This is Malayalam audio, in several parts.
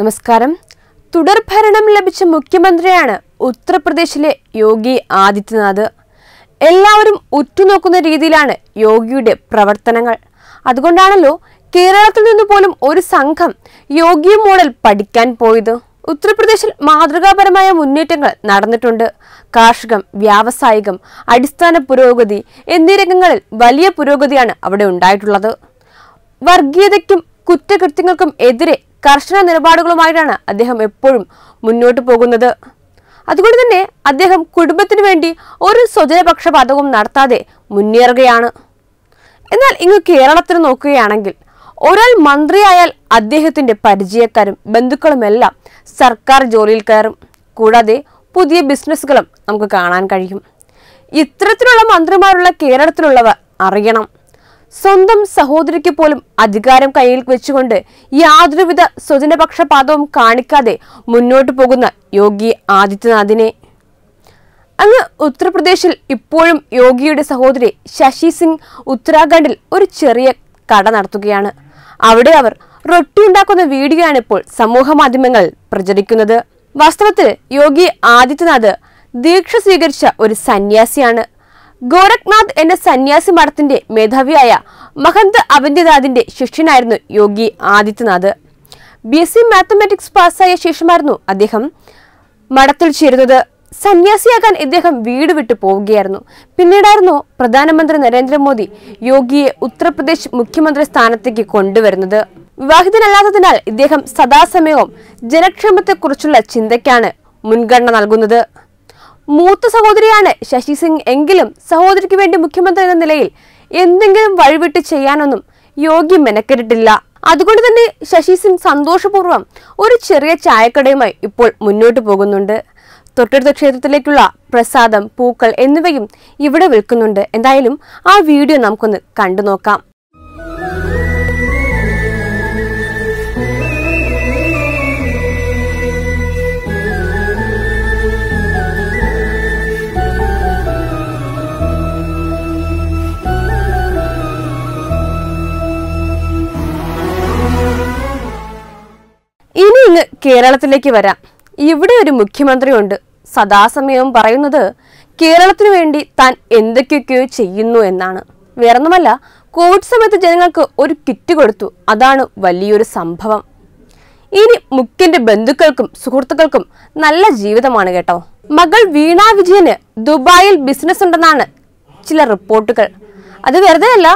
നമസ്കാരം തുടർഭരണം ലഭിച്ച മുഖ്യമന്ത്രിയാണ് ഉത്തർപ്രദേശിലെ യോഗി ആദിത്യനാഥ് എല്ലാവരും ഉറ്റുനോക്കുന്ന രീതിയിലാണ് യോഗിയുടെ പ്രവർത്തനങ്ങൾ അതുകൊണ്ടാണല്ലോ കേരളത്തിൽ നിന്ന് പോലും ഒരു സംഘം യോഗി മോഡൽ പഠിക്കാൻ പോയത് ഉത്തർപ്രദേശിൽ മാതൃകാപരമായ മുന്നേറ്റങ്ങൾ നടന്നിട്ടുണ്ട് കാർഷികം വ്യാവസായികം അടിസ്ഥാന പുരോഗതി എന്നീ രംഗങ്ങളിൽ വലിയ പുരോഗതിയാണ് അവിടെ ഉണ്ടായിട്ടുള്ളത് വർഗീയതയ്ക്കും കുറ്റകൃത്യങ്ങൾക്കും എതിരെ കർശന നിലപാടുകളുമായിട്ടാണ് അദ്ദേഹം എപ്പോഴും മുന്നോട്ട് പോകുന്നത് അതുകൊണ്ട് തന്നെ അദ്ദേഹം കുടുംബത്തിന് വേണ്ടി ഒരു സ്വജനപക്ഷപാതവും നടത്താതെ മുന്നേറുകയാണ് എന്നാൽ ഇങ്ങ് കേരളത്തിൽ നോക്കുകയാണെങ്കിൽ ഒരാൾ മന്ത്രിയായാൽ അദ്ദേഹത്തിന്റെ പരിചയക്കാരും ബന്ധുക്കളുമെല്ലാം സർക്കാർ ജോലിയിൽ കയറും കൂടാതെ പുതിയ ബിസിനസ്സുകളും നമുക്ക് കാണാൻ കഴിയും ഇത്തരത്തിലുള്ള മന്ത്രിമാരുള്ള കേരളത്തിലുള്ളവർ അറിയണം സ്വന്തം സഹോദരിക്ക് പോലും അധികാരം കയ്യിൽ വെച്ചുകൊണ്ട് യാതൊരുവിധ സ്വജനപക്ഷപാതവും കാണിക്കാതെ മുന്നോട്ടു പോകുന്ന യോഗി ആദിത്യനാഥിനെ അങ്ങ് ഉത്തർപ്രദേശിൽ ഇപ്പോഴും യോഗിയുടെ സഹോദരി ശശി സിംഗ് ഉത്തരാഖണ്ഡിൽ ഒരു ചെറിയ കട നടത്തുകയാണ് അവിടെ അവർ റൊട്ടി ഉണ്ടാക്കുന്ന വീഡിയോ ആണ് ഇപ്പോൾ സമൂഹ മാധ്യമങ്ങൾ പ്രചരിക്കുന്നത് വാസ്തവത്തിൽ യോഗി ആദിത്യനാഥ് ദീക്ഷ സ്വീകരിച്ച ഒരു സന്യാസിയാണ് ഗോരഖ്നാഥ് എന്ന സന്യാസി മഠത്തിന്റെ മേധാവിയായ മഹന്ത് അവന്തിനാഥിന്റെ ശിഷ്യനായിരുന്നു Yogi Adityanath B S C mathematics പാസ്സായ ശേഷമായിരുന്നു അദ്ദേഹം മഠത്തിൽ ചേരുന്നത് സന്യാസിയാകാൻ ഇദ്ദേഹം വീട് വിട്ടു പോവുകയായിരുന്നു പിന്നീടായിരുന്നു പ്രധാനമന്ത്രി നരേന്ദ്രമോദി യോഗിയെ ഉത്തർപ്രദേശ് മുഖ്യമന്ത്രി സ്ഥാനത്തേക്ക് കൊണ്ടുവരുന്നത് വിവാഹിതനല്ലാത്തതിനാൽ ഇദ്ദേഹം സദാസമയവും ജനക്ഷേമത്തെക്കുറിച്ചുള്ള ചിന്തയ്ക്കാണ് മുൻഗണന നൽകുന്നത് മൂത്ത സഹോദരിയാണ് ശശി സിംഗ് എങ്കിലും സഹോദരിക്ക് വേണ്ടി മുഖ്യമന്ത്രി എന്ന നിലയിൽ എന്തെങ്കിലും വഴിവിട്ട് ചെയ്യാനൊന്നും യോഗി മെനക്കെട്ടിട്ടില്ല അതുകൊണ്ട് തന്നെ ശശി സിംഗ് സന്തോഷപൂർവ്വം ഒരു ചെറിയ ചായക്കടയുമായി ഇപ്പോൾ മുന്നോട്ട് പോകുന്നുണ്ട് തൊട്ടടുത്ത ക്ഷേത്രത്തിലേക്കുള്ള പ്രസാദം പൂക്കൾ എന്നിവയും ഇവിടെ വിൽക്കുന്നുണ്ട് എന്തായാലും ആ വീഡിയോ നമുക്കൊന്ന് കണ്ടു നോക്കാം ഇന്ന് കേരളത്തിലേക്ക് വരാം ഇവിടെ ഒരു മുഖ്യമന്ത്രിയുണ്ട് സദാസമയവും പറയുന്നത് കേരളത്തിനു വേണ്ടി താൻ എന്തൊക്കെയൊക്കെയോ ചെയ്യുന്നു എന്നാണ് വേറൊന്നുമല്ല കോവിഡ് സമയത്ത് ജനങ്ങൾക്ക് ഒരു കിറ്റ് കൊടുത്തു അതാണ് വലിയൊരു സംഭവം ഇനി മുഖ്യന്റെ ബന്ധുക്കൾക്കും സുഹൃത്തുക്കൾക്കും നല്ല ജീവിതമാണ് കേട്ടോ മകൾ വീണ വിജയന് ദുബായിൽ ബിസിനസ് ഉണ്ടെന്നാണ് ചില റിപ്പോർട്ടുകൾ അത് വെറുതെ അല്ല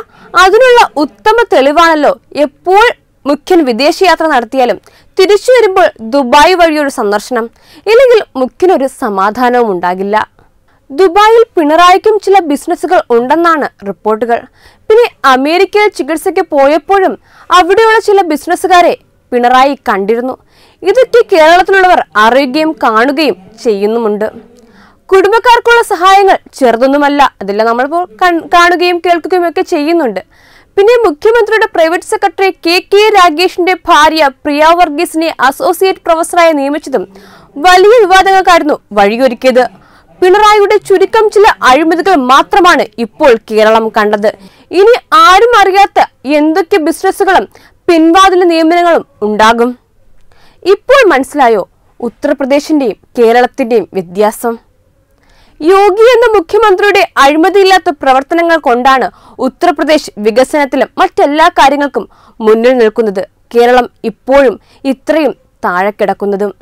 അതിനുള്ള ഉത്തമ തെളിവാണല്ലോ എപ്പോൾ മുഖ്യൻ വിദേശയാത്ര നടത്തിയാലും തിരിച്ചു വരുമ്പോൾ ദുബായ് വഴിയൊരു സന്ദർശനം ഇല്ലെങ്കിൽ മുക്കിനൊരു സമാധാനവും ഉണ്ടാകില്ല ദുബായിൽ പിണറായിക്കും ചില ബിസിനസ്സുകൾ ഉണ്ടെന്നാണ് റിപ്പോർട്ടുകൾ പിന്നെ അമേരിക്കയിൽ ചികിത്സയ്ക്ക് പോയപ്പോഴും അവിടെയുള്ള ചില ബിസിനസ്സുകാരെ പിണറായി കണ്ടിരുന്നു ഇതൊക്കെ കേരളത്തിലുള്ളവർ അറിയുകയും കാണുകയും ചെയ്യുന്നുമുണ്ട് കുടുംബക്കാർക്കുള്ള സഹായങ്ങൾ ചെറുതൊന്നുമല്ല അതെല്ലാം നമ്മളിപ്പോൾ കാണുകയും കേൾക്കുകയും ഒക്കെ ചെയ്യുന്നുണ്ട് പിന്നെ മുഖ്യമന്ത്രിയുടെ പ്രൈവറ്റ് സെക്രട്ടറി കെ കെ രാഗേഷിന്റെ ഭാര്യ പ്രിയ വർഗീസിനെ അസോസിയേറ്റ് പ്രൊഫസറായി നിയമിച്ചതും വലിയ വിവാദങ്ങൾക്കായിരുന്നു വഴിയൊരുക്കിയത് പിണറായിയുടെ ചുരുക്കം ചില അഴിമതികൾ മാത്രമാണ് ഇപ്പോൾ കേരളം കണ്ടത് ഇനി ആരും അറിയാത്ത എന്തൊക്കെ ബിസിനസ്സുകളും പിൻവാതിൽ നിയമനങ്ങളും ഉണ്ടാകും ഇപ്പോൾ മനസ്സിലായോ ഉത്തർപ്രദേശിന്റെയും കേരളത്തിന്റെയും വ്യത്യാസം യോഗി എന്ന മുഖ്യമന്ത്രിയുടെ അഴിമതിയില്ലാത്ത പ്രവർത്തനങ്ങൾ കൊണ്ടാണ് ഉത്തർപ്രദേശ് വികസനത്തിലും മറ്റെല്ലാ കാര്യങ്ങൾക്കും മുന്നിൽ നിൽക്കുന്നത് കേരളം ഇപ്പോഴും ഇത്രയും താഴെ കിടക്കുന്നതും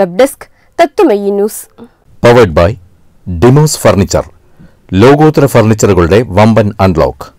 web desk Tatwamayi news powered by ഡിമോസ് ഫർണിച്ചർ ലോകോത്തര ഫർണിച്ചറുകളുടെ വമ്പൻ അൺലോക്ക്